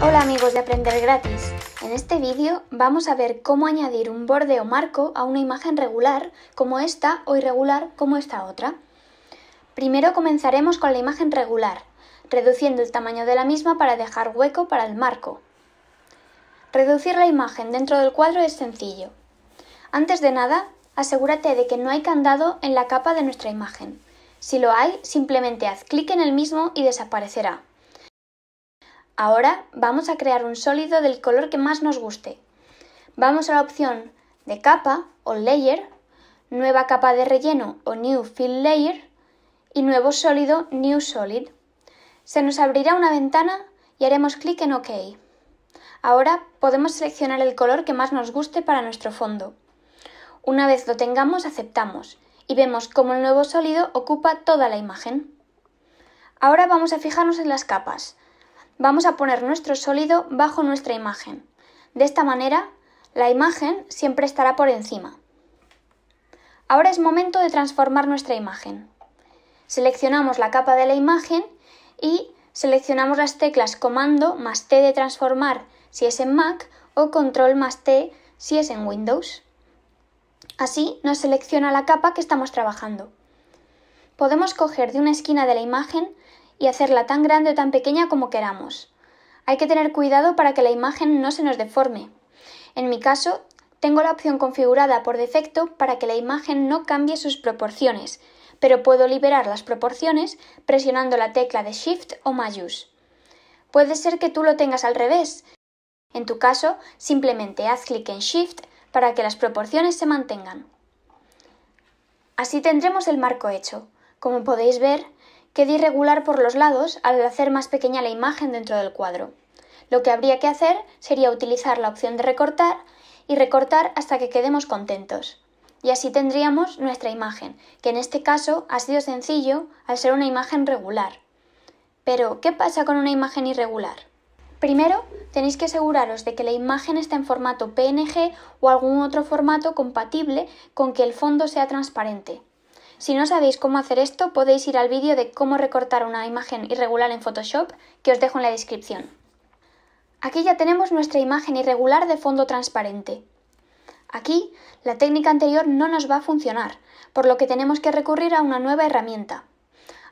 Hola amigos de Aprender Gratis. En este vídeo vamos a ver cómo añadir un borde o marco a una imagen regular como esta o irregular como esta otra. Primero comenzaremos con la imagen regular, reduciendo el tamaño de la misma para dejar hueco para el marco. Reducir la imagen dentro del cuadro es sencillo. Antes de nada, asegúrate de que no hay candado en la capa de nuestra imagen. Si lo hay, simplemente haz clic en el mismo y desaparecerá. Ahora vamos a crear un sólido del color que más nos guste. Vamos a la opción de capa o layer, nueva capa de relleno o new fill layer y nuevo sólido new solid. Se nos abrirá una ventana y haremos clic en OK. Ahora podemos seleccionar el color que más nos guste para nuestro fondo. Una vez lo tengamos aceptamos y vemos cómo el nuevo sólido ocupa toda la imagen. Ahora vamos a fijarnos en las capas vamos a poner nuestro sólido bajo nuestra imagen. De esta manera, la imagen siempre estará por encima. Ahora es momento de transformar nuestra imagen. Seleccionamos la capa de la imagen y seleccionamos las teclas Comando más T de transformar si es en Mac o Control más T si es en Windows. Así nos selecciona la capa que estamos trabajando. Podemos coger de una esquina de la imagen y hacerla tan grande o tan pequeña como queramos. Hay que tener cuidado para que la imagen no se nos deforme. En mi caso, tengo la opción configurada por defecto para que la imagen no cambie sus proporciones, pero puedo liberar las proporciones presionando la tecla de Shift o Mayús. Puede ser que tú lo tengas al revés. En tu caso, simplemente haz clic en Shift para que las proporciones se mantengan. Así tendremos el marco hecho. Como podéis ver, queda irregular por los lados al hacer más pequeña la imagen dentro del cuadro. Lo que habría que hacer sería utilizar la opción de recortar y recortar hasta que quedemos contentos. Y así tendríamos nuestra imagen, que en este caso ha sido sencillo al ser una imagen regular. Pero, ¿qué pasa con una imagen irregular? Primero, tenéis que aseguraros de que la imagen está en formato PNG o algún otro formato compatible con que el fondo sea transparente. Si no sabéis cómo hacer esto, podéis ir al vídeo de cómo recortar una imagen irregular en Photoshop que os dejo en la descripción. Aquí ya tenemos nuestra imagen irregular de fondo transparente. Aquí, la técnica anterior no nos va a funcionar, por lo que tenemos que recurrir a una nueva herramienta.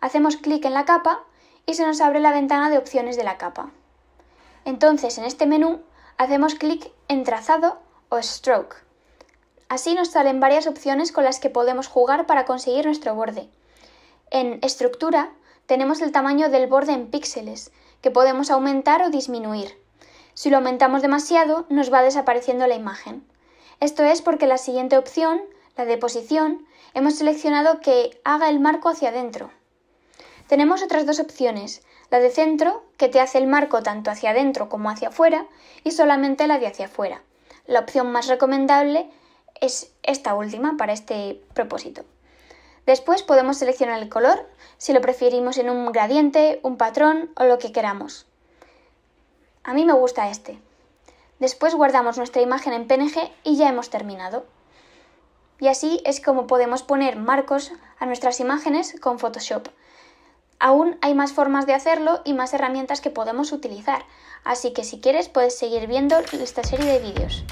Hacemos clic en la capa y se nos abre la ventana de opciones de la capa. Entonces, en este menú, hacemos clic en trazado o stroke. Así nos salen varias opciones con las que podemos jugar para conseguir nuestro borde. En estructura tenemos el tamaño del borde en píxeles, que podemos aumentar o disminuir. Si lo aumentamos demasiado, nos va desapareciendo la imagen. Esto es porque la siguiente opción, la de posición, hemos seleccionado que haga el marco hacia adentro. Tenemos otras dos opciones, la de centro, que te hace el marco tanto hacia adentro como hacia afuera, y solamente la de hacia afuera. La opción más recomendable es esta última para este propósito. Después podemos seleccionar el color, si lo preferimos en un gradiente, un patrón o lo que queramos. A mí me gusta este. Después guardamos nuestra imagen en PNG y ya hemos terminado. Y así es como podemos poner marcos a nuestras imágenes con Photoshop. Aún hay más formas de hacerlo y más herramientas que podemos utilizar, así que si quieres puedes seguir viendo esta serie de vídeos.